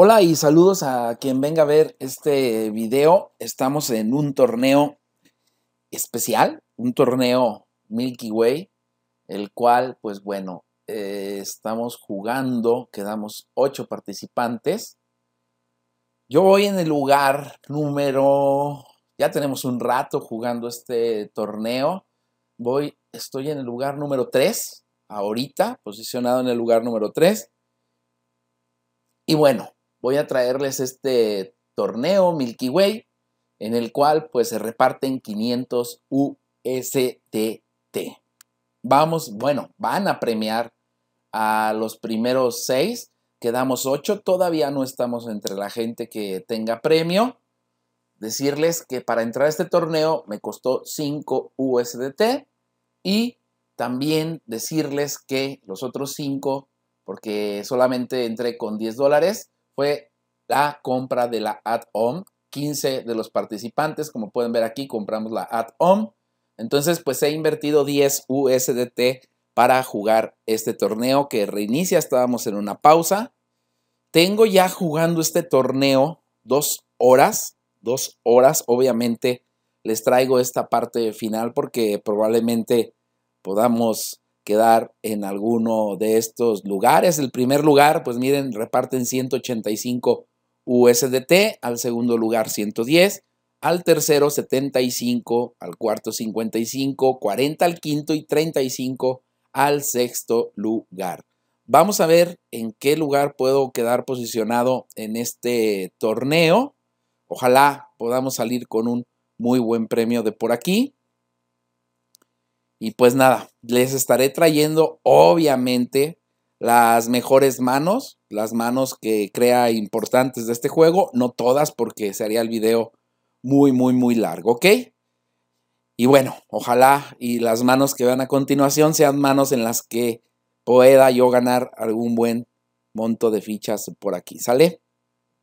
Hola y saludos a quien venga a ver este video. Estamos en un torneo especial, un torneo Milky Way, el cual, pues bueno, eh, estamos jugando, quedamos ocho participantes. Yo voy en el lugar número, ya tenemos un rato jugando este torneo. Voy, estoy en el lugar número 3, ahorita, posicionado en el lugar número 3. Y bueno, voy a traerles este torneo Milky Way, en el cual pues se reparten 500 USDT. Vamos, bueno, van a premiar a los primeros seis, quedamos ocho, todavía no estamos entre la gente que tenga premio. Decirles que para entrar a este torneo me costó 5 USDT y también decirles que los otros 5, porque solamente entré con 10 dólares, fue la compra de la add-on. 15 de los participantes, como pueden ver aquí, compramos la home Entonces, pues he invertido 10 USDT para jugar este torneo que reinicia, estábamos en una pausa. Tengo ya jugando este torneo dos horas, dos horas, obviamente les traigo esta parte final porque probablemente podamos quedar en alguno de estos lugares. El primer lugar, pues miren, reparten 185 USDT, al segundo lugar 110, al tercero 75, al cuarto 55, 40 al quinto y 35 al sexto lugar. Vamos a ver en qué lugar puedo quedar posicionado en este torneo. Ojalá podamos salir con un muy buen premio de por aquí. Y pues nada, les estaré trayendo obviamente las mejores manos, las manos que crea importantes de este juego, no todas porque sería el video muy, muy, muy largo, ¿ok? Y bueno, ojalá y las manos que vean a continuación sean manos en las que pueda yo ganar algún buen monto de fichas por aquí, ¿sale?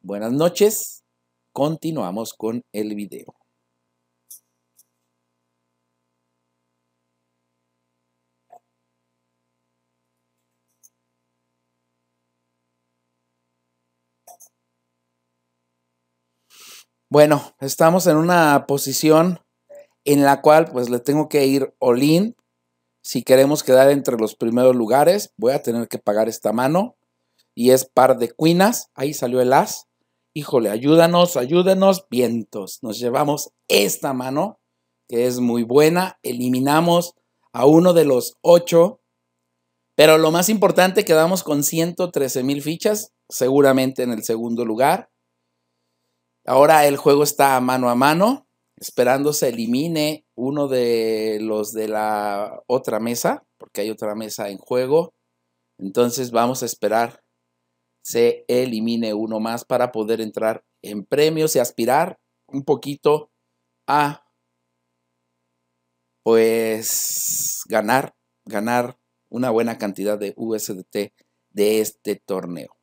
Buenas noches, continuamos con el video. Bueno, estamos en una posición en la cual pues le tengo que ir Olin Si queremos quedar entre los primeros lugares, voy a tener que pagar esta mano. Y es par de cuinas. Ahí salió el as. Híjole, ayúdanos, ayúdenos. vientos. Nos llevamos esta mano, que es muy buena. Eliminamos a uno de los ocho. Pero lo más importante, quedamos con 113 mil fichas, seguramente en el segundo lugar. Ahora el juego está mano a mano, esperando se elimine uno de los de la otra mesa, porque hay otra mesa en juego. Entonces vamos a esperar se elimine uno más para poder entrar en premios y aspirar un poquito a pues ganar ganar una buena cantidad de USDT de este torneo.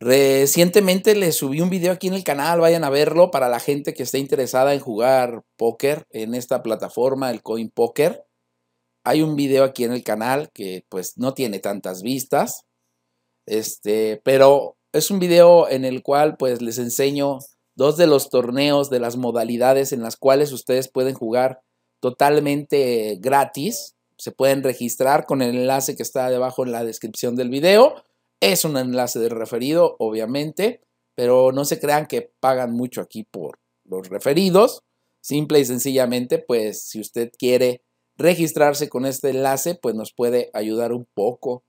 Recientemente les subí un video aquí en el canal, vayan a verlo para la gente que esté interesada en jugar póker en esta plataforma, el Coin Poker. Hay un video aquí en el canal que pues no tiene tantas vistas, este, pero es un video en el cual pues les enseño dos de los torneos, de las modalidades en las cuales ustedes pueden jugar totalmente gratis. Se pueden registrar con el enlace que está debajo en la descripción del video es un enlace de referido, obviamente, pero no se crean que pagan mucho aquí por los referidos. Simple y sencillamente, pues si usted quiere registrarse con este enlace, pues nos puede ayudar un poco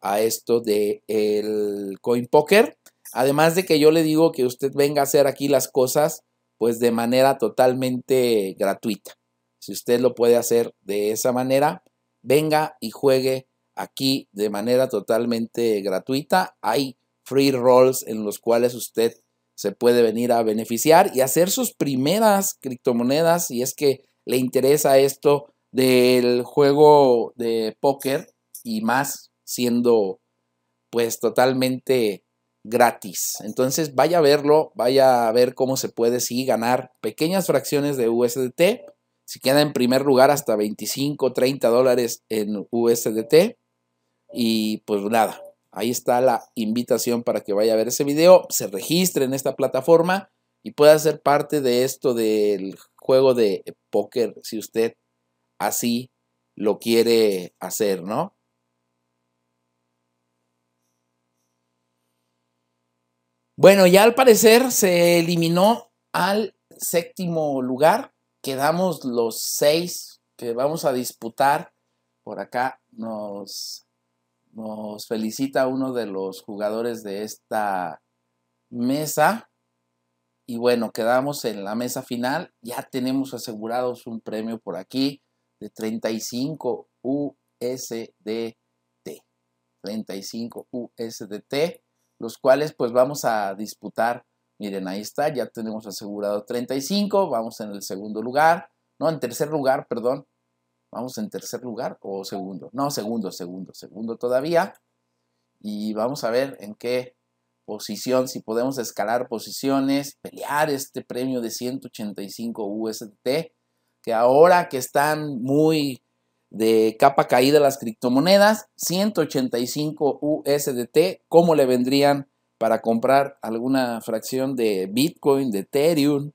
a esto de el coin poker. Además de que yo le digo que usted venga a hacer aquí las cosas pues de manera totalmente gratuita. Si usted lo puede hacer de esa manera, venga y juegue aquí de manera totalmente gratuita. Hay free rolls en los cuales usted se puede venir a beneficiar y hacer sus primeras criptomonedas Y es que le interesa esto del juego de póker y más siendo pues totalmente gratis. Entonces vaya a verlo, vaya a ver cómo se puede sí ganar pequeñas fracciones de USDT. Si queda en primer lugar hasta 25, 30 dólares en USDT, y pues nada, ahí está la invitación para que vaya a ver ese video, se registre en esta plataforma y pueda ser parte de esto del juego de póker si usted así lo quiere hacer, ¿no? Bueno, ya al parecer se eliminó al séptimo lugar. Quedamos los seis que vamos a disputar. Por acá nos nos felicita uno de los jugadores de esta mesa. Y bueno, quedamos en la mesa final. Ya tenemos asegurados un premio por aquí de 35 USDT. 35 USDT, los cuales pues vamos a disputar. Miren, ahí está, ya tenemos asegurado 35, vamos en el segundo lugar, no, en tercer lugar, perdón. Vamos en tercer lugar o segundo. No, segundo, segundo, segundo todavía. Y vamos a ver en qué posición, si podemos escalar posiciones, pelear este premio de 185 USDT, que ahora que están muy de capa caída las criptomonedas, 185 USDT, ¿cómo le vendrían para comprar alguna fracción de Bitcoin, de Ethereum?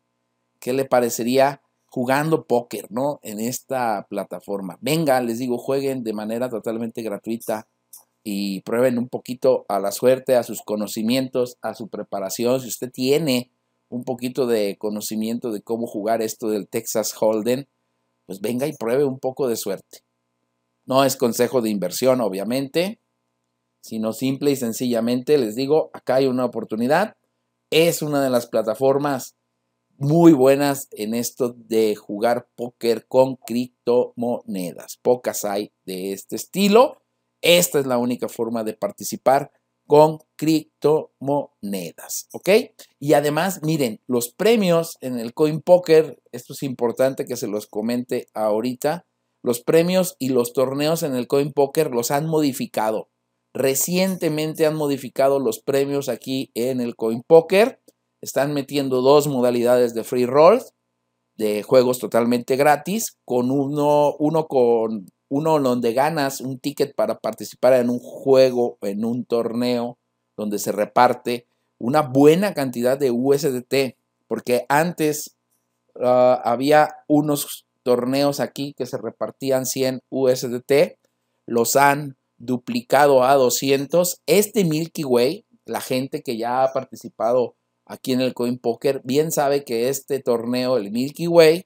¿Qué le parecería jugando póker, ¿no? En esta plataforma. Venga, les digo, jueguen de manera totalmente gratuita y prueben un poquito a la suerte, a sus conocimientos, a su preparación. Si usted tiene un poquito de conocimiento de cómo jugar esto del Texas Holden, pues venga y pruebe un poco de suerte. No es consejo de inversión, obviamente, sino simple y sencillamente les digo, acá hay una oportunidad. Es una de las plataformas muy buenas en esto de jugar póker con criptomonedas. Pocas hay de este estilo. Esta es la única forma de participar con criptomonedas, ¿ok? Y además, miren, los premios en el Coin póker. esto es importante que se los comente ahorita, los premios y los torneos en el Coin póker los han modificado. Recientemente han modificado los premios aquí en el Coin Poker están metiendo dos modalidades de free roll, de juegos totalmente gratis, con uno, uno con uno donde ganas un ticket para participar en un juego, en un torneo, donde se reparte una buena cantidad de USDT, porque antes ah, había unos torneos aquí que se repartían 100 USDT, los han duplicado a 200. Este Milky Way, la gente que ya ha participado aquí en el Coin Poker, bien sabe que este torneo, el Milky Way,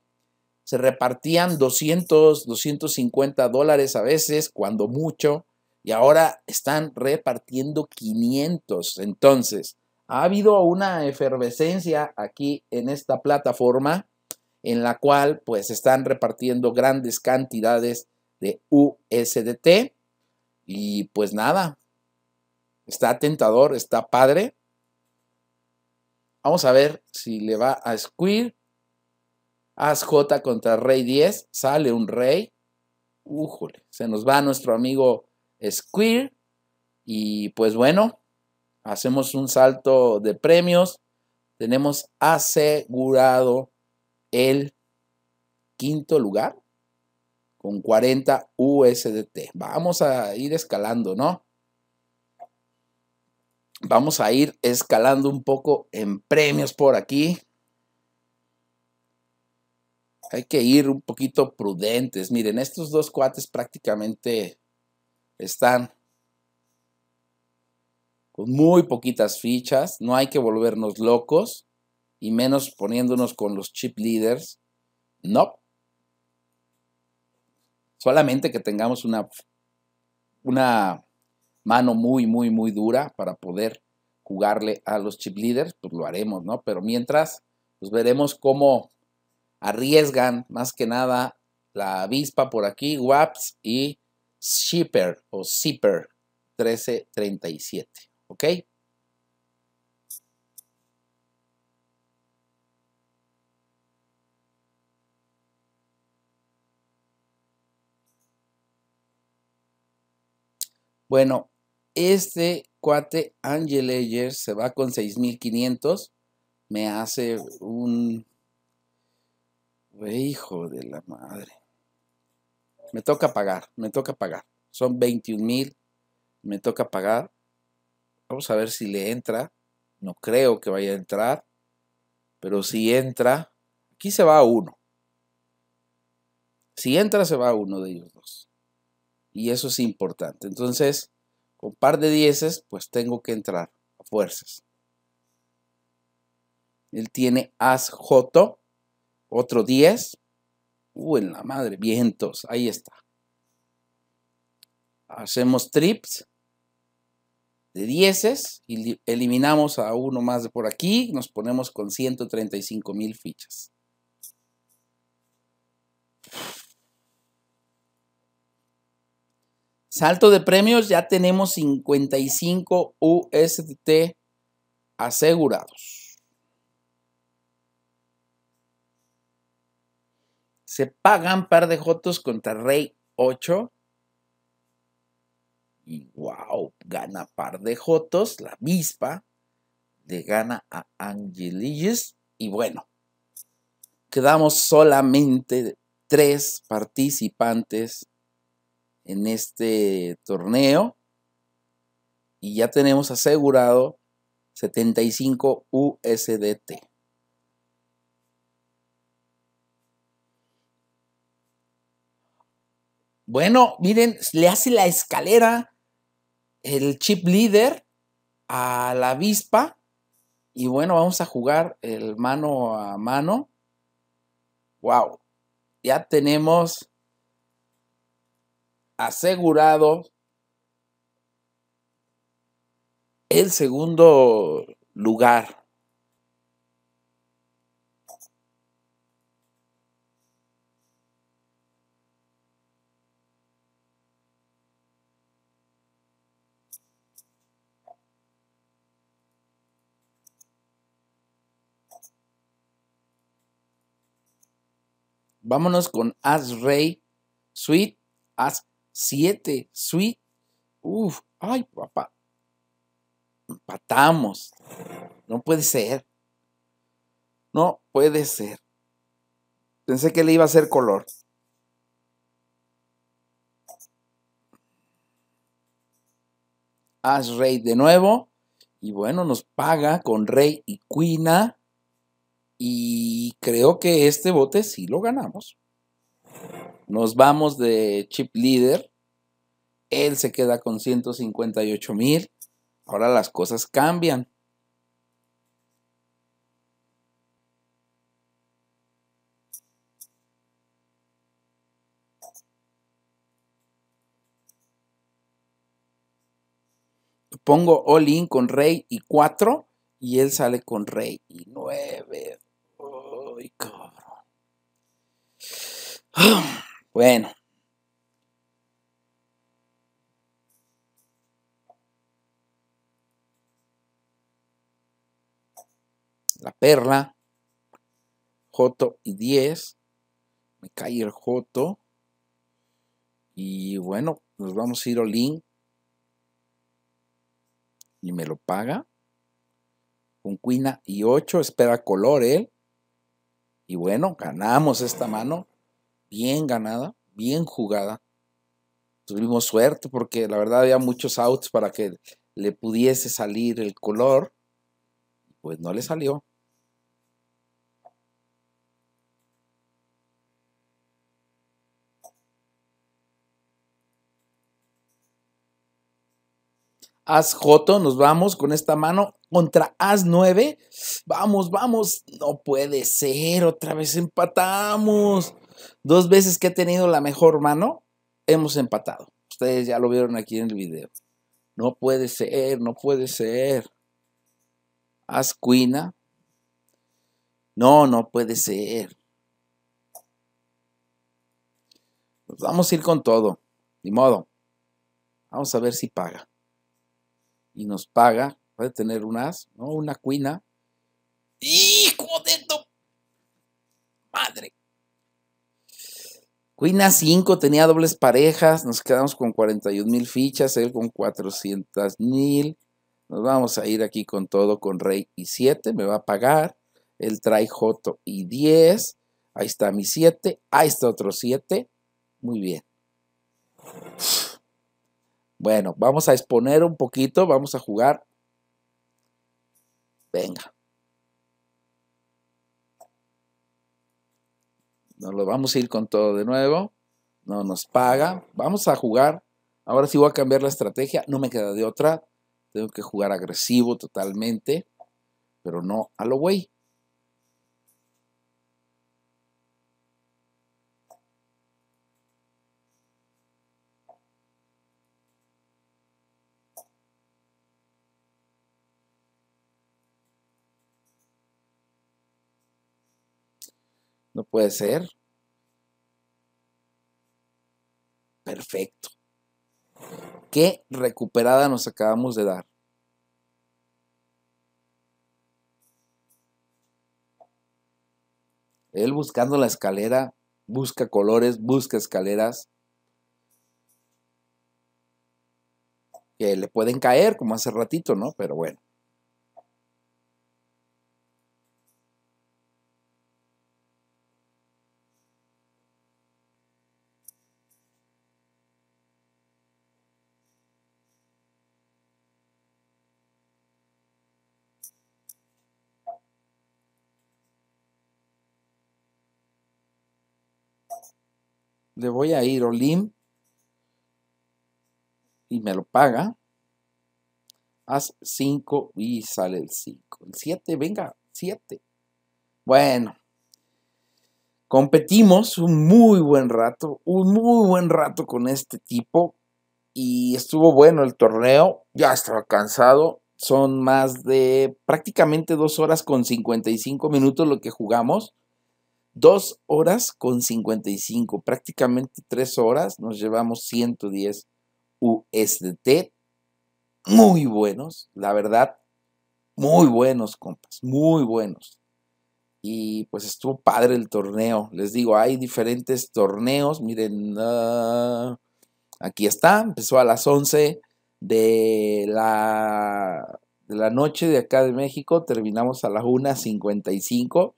se repartían 200, 250 dólares a veces, cuando mucho, y ahora están repartiendo 500. Entonces, ha habido una efervescencia aquí en esta plataforma en la cual pues están repartiendo grandes cantidades de USDT y pues nada, está tentador, está padre. Vamos a ver si le va a squeer. As contra Rey 10. Sale un Rey. se nos va nuestro amigo Squeer. Y pues bueno, hacemos un salto de premios. Tenemos asegurado el quinto lugar con 40 USDT. Vamos a ir escalando, ¿no? Vamos a ir escalando un poco en premios por aquí. Hay que ir un poquito prudentes. Miren, estos dos cuates prácticamente están con muy poquitas fichas. No hay que volvernos locos y menos poniéndonos con los chip leaders. No. Solamente que tengamos una, una mano muy, muy, muy dura para poder jugarle a los chip leaders, pues lo haremos, ¿no? Pero mientras, pues veremos cómo arriesgan más que nada la avispa por aquí, WAPS y Shipper o Zipper 1337, ¿ok? Bueno, este cuate Angel Ayer se va con 6500. Me hace un. Hijo de la madre. Me toca pagar, me toca pagar. Son $21,000, mil. Me toca pagar. Vamos a ver si le entra. No creo que vaya a entrar. Pero si entra. Aquí se va a uno. Si entra, se va a uno de ellos dos. Y eso es importante. Entonces, un par de dieces, pues tengo que entrar a fuerzas. Él tiene as J otro 10. Uh, en la madre, vientos, ahí está. Hacemos trips de dieces y eliminamos a uno más de por aquí, nos ponemos con 135 mil fichas. Salto de premios, ya tenemos 55 USDT asegurados. Se pagan par de Jotos contra Rey 8. Y wow, gana par de Jotos, la vispa Le gana a Angeliges. Y bueno, quedamos solamente tres participantes en este torneo. Y ya tenemos asegurado 75 USDT. Bueno, miren, le hace la escalera el chip líder a la avispa. Y bueno, vamos a jugar el mano a mano. Wow, ya tenemos asegurado el segundo lugar. Vámonos con As rey suite 7, Sweet. Uf, ay, papá. Empatamos. No puede ser. No puede ser. Pensé que le iba a hacer color. Haz rey de nuevo. Y bueno, nos paga con rey y cuina. Y creo que este bote sí lo ganamos. Nos vamos de Chip líder, Él se queda con 158 mil. Ahora las cosas cambian. Pongo all in con rey y 4 y él sale con rey y 9. Ay, cabrón. Ah. Bueno. La perla. Joto y 10. Me cae el Joto. Y bueno, nos pues vamos a ir Olin. Y me lo paga. Con Cuina y 8. Espera color él. ¿eh? Y bueno, ganamos esta mano bien ganada, bien jugada. Tuvimos suerte porque la verdad había muchos outs para que le pudiese salir el color. Pues no le salió. As Joto, nos vamos con esta mano contra As 9. Vamos, vamos. No puede ser, otra vez empatamos. Dos veces que he tenido la mejor mano, hemos empatado. Ustedes ya lo vieron aquí en el video. No puede ser, no puede ser. cuina. No, no puede ser. vamos a ir con todo. Ni modo. Vamos a ver si paga. Y nos paga. Puede tener un as, ¿no? Una cuina. Wina 5 tenía dobles parejas, nos quedamos con 41 mil fichas, él con 400 mil. Nos vamos a ir aquí con todo, con rey y 7, me va a pagar. Él trae j y 10. Ahí está mi 7, ahí está otro 7. Muy bien. Bueno, vamos a exponer un poquito, vamos a jugar. Venga. no lo vamos a ir con todo de nuevo, no nos paga, vamos a jugar. Ahora sí voy a cambiar la estrategia, no me queda de otra, tengo que jugar agresivo totalmente, pero no a lo güey. No puede ser. Perfecto. ¿Qué recuperada nos acabamos de dar? Él buscando la escalera, busca colores, busca escaleras que le pueden caer, como hace ratito, ¿no? Pero bueno. le voy a ir Olim y me lo paga, haz 5 y sale el 5. El 7, venga, 7. Bueno, competimos un muy buen rato, un muy buen rato con este tipo y estuvo bueno el torneo, ya estaba cansado, son más de prácticamente 2 horas con 55 minutos lo que jugamos. Dos horas con 55, prácticamente tres horas, nos llevamos 110 USDT. Muy buenos, la verdad, muy buenos, compas, muy buenos. Y pues estuvo padre el torneo. Les digo, hay diferentes torneos. Miren, ah, aquí está. Empezó a las 11 de la, de la noche de acá de México. Terminamos a las 1.55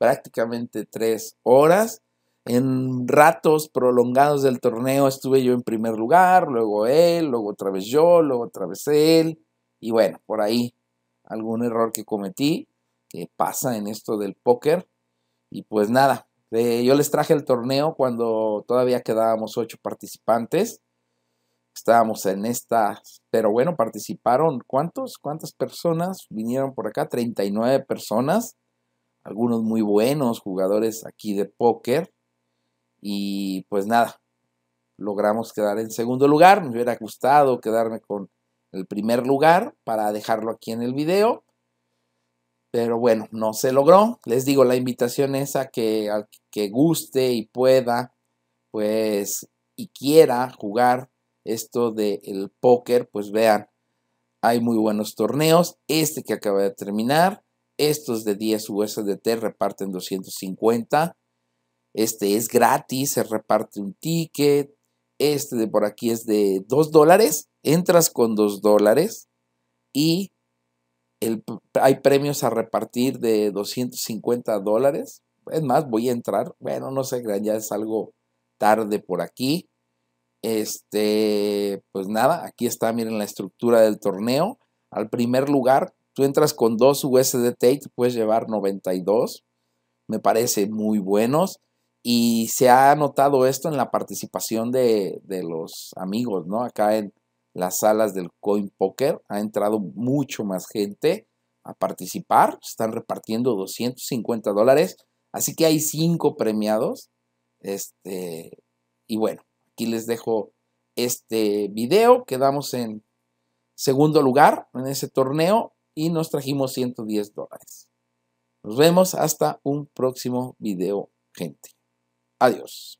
prácticamente tres horas. En ratos prolongados del torneo estuve yo en primer lugar, luego él, luego otra vez yo, luego otra vez él. Y bueno, por ahí algún error que cometí que pasa en esto del póker. Y pues nada, eh, yo les traje el torneo cuando todavía quedábamos ocho participantes. Estábamos en esta, pero bueno, participaron. ¿Cuántos? ¿Cuántas personas vinieron por acá? 39 personas algunos muy buenos jugadores aquí de póker. Y pues nada, logramos quedar en segundo lugar. Me hubiera gustado quedarme con el primer lugar para dejarlo aquí en el video. Pero bueno, no se logró. Les digo, la invitación es a que, al que guste y pueda, pues, y quiera jugar esto del póker, pues vean, hay muy buenos torneos. Este que acaba de terminar, estos de 10 USDT reparten 250. Este es gratis, se reparte un ticket. Este de por aquí es de 2 dólares. Entras con 2 dólares y hay premios a repartir de 250 dólares. Es más, voy a entrar. Bueno, no sé, ya es algo tarde por aquí. Este, pues nada, aquí está, miren la estructura del torneo. Al primer lugar Tú entras con dos USDT y puedes llevar 92. Me parece muy buenos. Y se ha notado esto en la participación de, los amigos, ¿no? Acá en las salas del Coin Poker ha entrado mucho más gente a participar. Están repartiendo 250 dólares. Así que hay cinco premiados. Este, y bueno, aquí les dejo este video. Quedamos en segundo lugar en ese torneo y nos trajimos 110 dólares. Nos vemos hasta un próximo video, gente. Adiós.